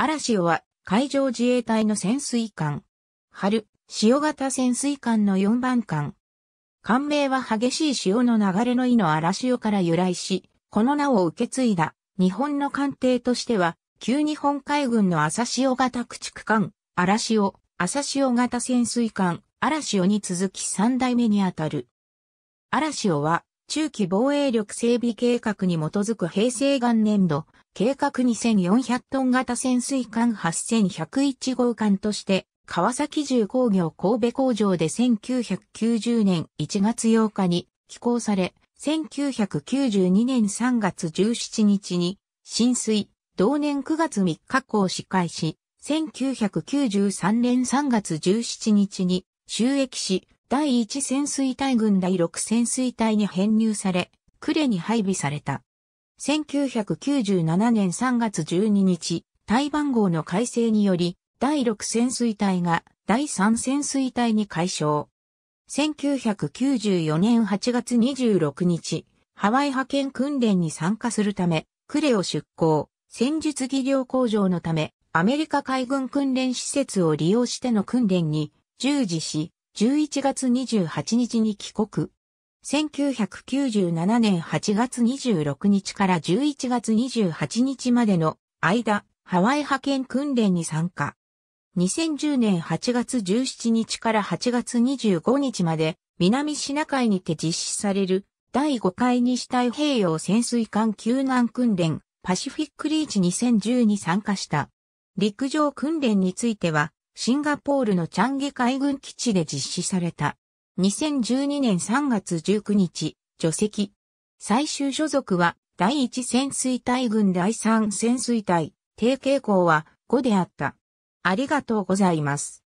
嵐潮は海上自衛隊の潜水艦。春、潮型潜水艦の4番艦。艦名は激しい潮の流れの意の嵐潮から由来し、この名を受け継いだ日本の艦艇としては、旧日本海軍の朝潮型駆逐艦、嵐潮、朝潮型潜水艦、嵐潮に続き3代目にあたる。嵐潮は中期防衛力整備計画に基づく平成元年度、計画2400トン型潜水艦8101号艦として、川崎重工業神戸工場で1990年1月8日に寄港され、1992年3月17日に浸水、同年9月3日港司開し、1993年3月17日に収益し、第1潜水隊軍第6潜水隊に編入され、クレに配備された。1997年3月12日、イ番号の改正により、第6潜水隊が第3潜水隊に改称。1994年8月26日、ハワイ派遣訓練に参加するため、クレを出港、戦術技量向上のため、アメリカ海軍訓練施設を利用しての訓練に従事し、11月28日に帰国。1997年8月26日から11月28日までの間、ハワイ派遣訓練に参加。2010年8月17日から8月25日まで、南シナ海にて実施される第5回西太平洋潜水艦救難訓練パシフィックリーチ2010に参加した。陸上訓練についてはシンガポールのチャンゲ海軍基地で実施された。2012年3月19日、除籍。最終所属は、第1潜水隊軍第3潜水隊、低傾向は5であった。ありがとうございます。